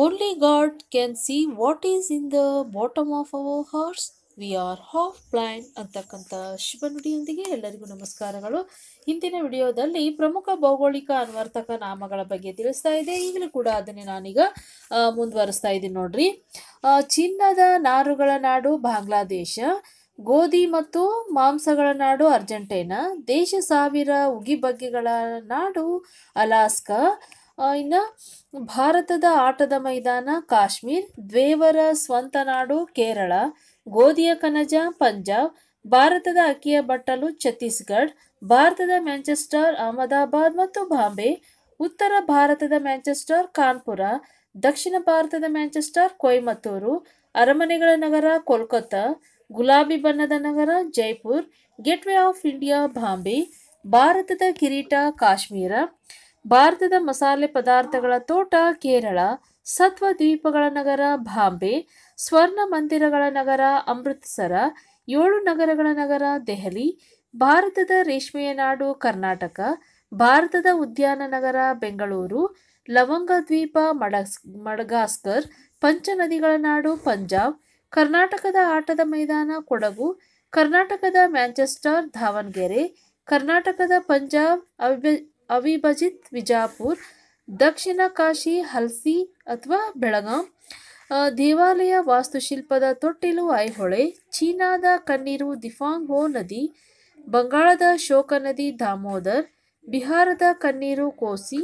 only God can see what is in the bottom of our hearts we are half plan ಅಂತಕ್ಕಂಥ ಶುಭನುಡಿಯೊಂದಿಗೆ ಎಲ್ಲರಿಗೂ ನಮಸ್ಕಾರಗಳು ಇಂದಿನ ವಿಡಿಯೋದಲ್ಲಿ ಪ್ರಮುಖ ಭೌಗೋಳಿಕ ಅನ್ವರ್ತಕ ನಾಮಗಳ ಬಗ್ಗೆ ತಿಳಿಸ್ತಾ ಇದೆ ಈಗಲೂ ಕೂಡ ಅದನ್ನೇ ನಾನೀಗ ಮುಂದುವರಿಸ್ತಾ ಇದ್ದೀನಿ ನೋಡ್ರಿ ಚಿನ್ನದ ನಾರುಗಳ ನಾಡು ಬಾಂಗ್ಲಾದೇಶ ಗೋಧಿ ಮತ್ತು ಮಾಂಸಗಳ ನಾಡು ಅರ್ಜೆಂಟೈನಾ ದೇಶ ಸಾವಿರ ಉಗಿ ಬಗ್ಗೆಗಳ ನಾಡು ಅಲಾಸ್ಕಾ ಇನ್ನು ಭಾರತದ ಆಟದ ಮೈದಾನ ಕಾಶ್ಮೀರ್ ದ್ವೇವರ ಸ್ವಂತ ನಾಡು ಕೇರಳ ಗೋಧಿಯ ಕನಜ ಪಂಜಾಬ್ ಭಾರತದ ಅಕ್ಕಿಯ ಬಟ್ಟಲು ಛತ್ತೀಸ್ಗಢ ಭಾರತದ ಮ್ಯಾಂಚೆಸ್ಟರ್ ಅಹಮದಾಬಾದ್ ಮತ್ತು ಬಾಂಬೆ ಉತ್ತರ ಭಾರತದ ಮ್ಯಾಂಚೆಸ್ಟರ್ ಕಾನ್ಪುರ ದಕ್ಷಿಣ ಭಾರತದ ಮ್ಯಾಂಚೆಸ್ಟರ್ ಕೊಯಮತ್ತೂರು ಅರಮನೆಗಳ ನಗರ ಕೋಲ್ಕತ್ತಾ ಗುಲಾಬಿ ಬಣ್ಣದ ನಗರ Jaipur gateway of India Bombay ಭಾರತದ ಕಿರೀಟ ಕಾಶ್ಮೀರ ಭಾರತದ ಮಸಾಲೆ ಪದಾರ್ಥಗಳ ತೋಟ ಕೇರಳ ಸತ್ವ ದ್ವೀಪಗಳ ನಗರ ಬಾಂಬೆ ಸ್ವರ್ಣ ಮಂದಿರಗಳ ನಗರ ಅಮೃತಸರ ಏಳು ನಗರಗಳ ನಗರ ದೆಹಲಿ ಭಾರತದ ರೇಷ್ಮೆಯ ನಾಡು ಕರ್ನಾಟಕ ಭಾರತದ ಉದ್ಯಾನ ನಗರ ಬೆಂಗಳೂರು ಲವಂಗ ದ್ವೀಪ ಮಡಸ್ ಮಡಗಾಸ್ಕರ್ ಪಂಚನದಿಗಳ ನಾಡು ಪಂಜಾಬ್ ಕರ್ನಾಟಕದ ಆಟದ ಮೈದಾನ ಕೊಡಗು ಕರ್ನಾಟಕದ ಮ್ಯಾಂಚೆಸ್ಟರ್ ದಾವಣಗೆರೆ ಕರ್ನಾಟಕದ ಪಂಜಾಬ್ ಅಭ್ಯ ಅವಿಭಜಿತ್ ವಿಜಾಪುರ್ ದಕ್ಷಿಣ ಕಾಶಿ ಹಲ್ಸಿ ಅಥವಾ ಬೆಳಗಾಂ ದೇವಾಲಯ ವಾಸ್ತುಶಿಲ್ಪದ ತೊಟ್ಟಿಲು ಐಹೊಳೆ ಚೀನಾದ ಕಣ್ಣೀರು ಹೋ ನದಿ ಬಂಗಾಳದ ಶೋಕ ನದಿ ದಾಮೋದರ್ ಬಿಹಾರದ ಕಣ್ಣೀರು ಕೋಸಿ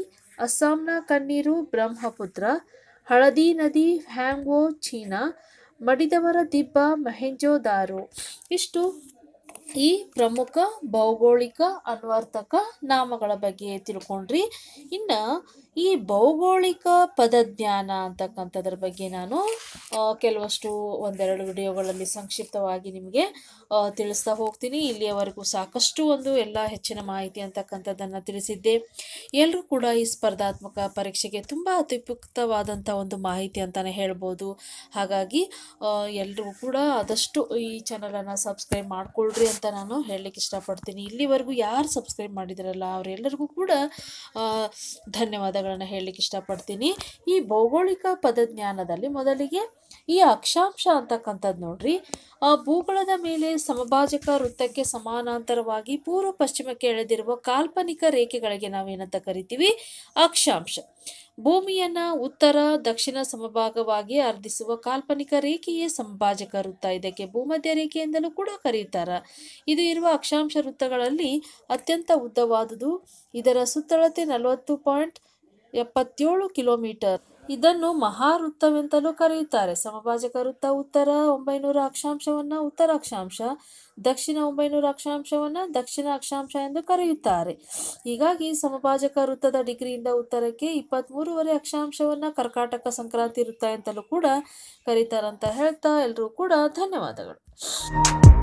ಅಸ್ಸಾಂನ ಕಣ್ಣೀರು ಬ್ರಹ್ಮಪುತ್ರ ಹಳದಿ ನದಿ ಹ್ಯಾಂಗ್ವೋ ಚೀನಾ ಮಡಿದವರ ದಿಬ್ಬ ಮಹೆಂಜೋದಾರು ಇಷ್ಟು ಈ ಪ್ರಮುಖ ಭೌಗೋಳಿಕ ಅನ್ವರ್ಥಕ ನಾಮಗಳ ಬಗ್ಗೆ ತಿಳ್ಕೊಂಡ್ರಿ ಇನ್ನು ಈ ಭೌಗೋಳಿಕ ಪದಜ್ಞಾನ ಅಂತಕ್ಕಂಥದ್ರ ಬಗ್ಗೆ ನಾನು ಕೆಲವಷ್ಟು ಒಂದೆರಡು ವಿಡಿಯೋಗಳಲ್ಲಿ ಸಂಕ್ಷಿಪ್ತವಾಗಿ ನಿಮಗೆ ತಿಳಿಸ್ತಾ ಹೋಗ್ತೀನಿ ಇಲ್ಲಿಯವರೆಗೂ ಸಾಕಷ್ಟು ಒಂದು ಎಲ್ಲ ಹೆಚ್ಚಿನ ಮಾಹಿತಿ ಅಂತಕ್ಕಂಥದ್ದನ್ನು ತಿಳಿಸಿದ್ದೆ ಎಲ್ಲರೂ ಕೂಡ ಈ ಸ್ಪರ್ಧಾತ್ಮಕ ಪರೀಕ್ಷೆಗೆ ತುಂಬ ಅತ್ಯುಪಯುಕ್ತವಾದಂಥ ಒಂದು ಮಾಹಿತಿ ಅಂತಲೇ ಹೇಳ್ಬೋದು ಹಾಗಾಗಿ ಎಲ್ಲರೂ ಕೂಡ ಆದಷ್ಟು ಈ ಚಾನಲನ್ನು ಸಬ್ಸ್ಕ್ರೈಬ್ ಮಾಡಿಕೊಳ್ಳ್ರಿ ಅಂತ ಅಂತ ನಾನು ಹೇಳಲಿಕ್ಕೆ ಇಷ್ಟಪಡ್ತೀನಿ ಇಲ್ಲಿವರೆಗೂ ಯಾರು ಸಬ್ಸ್ಕ್ರೈಬ್ ಮಾಡಿದ್ರಲ್ಲ ಅವರೆಲ್ಲರಿಗೂ ಕೂಡ ಧನ್ಯವಾದಗಳನ್ನು ಹೇಳಲಿಕ್ಕೆ ಇಷ್ಟಪಡ್ತೀನಿ ಈ ಭೌಗೋಳಿಕ ಪದಜ್ಞಾನದಲ್ಲಿ ಮೊದಲಿಗೆ ಈ ಅಕ್ಷಾಂಶ ಅಂತಕ್ಕಂಥದ್ದು ನೋಡ್ರಿ ಭೂಗೋಳದ ಮೇಲೆ ಸಮಭಾಜಕ ವೃತ್ತಕ್ಕೆ ಸಮಾನಾಂತರವಾಗಿ ಪೂರ್ವ ಪಶ್ಚಿಮಕ್ಕೆ ಎಳೆದಿರುವ ಕಾಲ್ಪನಿಕ ರೇಖೆಗಳಿಗೆ ನಾವೇನಂತ ಕರಿತೀವಿ ಅಕ್ಷಾಂಶ ಭೂಮಿಯನ್ನ ಉತ್ತರ ದಕ್ಷಿಣ ಸಮಭಾಗವಾಗಿ ಅರ್ಧಿಸುವ ಕಾಲ್ಪನಿಕ ರೇಖೆಯೇ ಸಂಭಾಜಕ ವೃತ್ತ ಇದಕ್ಕೆ ಭೂಮಧ್ಯ ರೇಖೆ ಎಂದಲೂ ಕೂಡ ಕರೆಯುತ್ತಾರೆ ಇದು ಇರುವ ಅಕ್ಷಾಂಶ ವೃತ್ತಗಳಲ್ಲಿ ಅತ್ಯಂತ ಉದ್ದವಾದುದು ಇದರ ಸುತ್ತಳತೆ ನಲವತ್ತು ಪಾಯಿಂಟ್ ಎಪ್ಪತ್ತೇಳು ಕಿಲೋಮೀಟರ್ ಇದನ್ನು ಮಹಾವೃತ್ತವೆಂತಲೂ ಕರೆಯುತ್ತಾರೆ ಸಮಭಾಜಕ ವೃತ್ತ ಉತ್ತರ ಒಂಬೈನೂರ ಅಕ್ಷಾಂಶವನ್ನು ಉತ್ತರ ಅಕ್ಷಾಂಶ ದಕ್ಷಿಣ ಒಂಬೈನೂರ ಅಕ್ಷಾಂಶವನ್ನು ದಕ್ಷಿಣ ಅಕ್ಷಾಂಶ ಎಂದು ಕರೆಯುತ್ತಾರೆ ಹೀಗಾಗಿ ಸಮಭಾಜಕ ವೃತ್ತದ ಡಿಗ್ರಿಯಿಂದ ಉತ್ತರಕ್ಕೆ ಮೂರುವರೆ ಅಕ್ಷಾಂಶವನ್ನ ಕರ್ಕಾಟಕ ಸಂಕ್ರಾಂತಿ ವೃತ್ತ ಎಂತಲೂ ಕೂಡ ಕರೀತಾರಂತ ಹೇಳ್ತಾ ಎಲ್ಲರೂ ಕೂಡ ಧನ್ಯವಾದಗಳು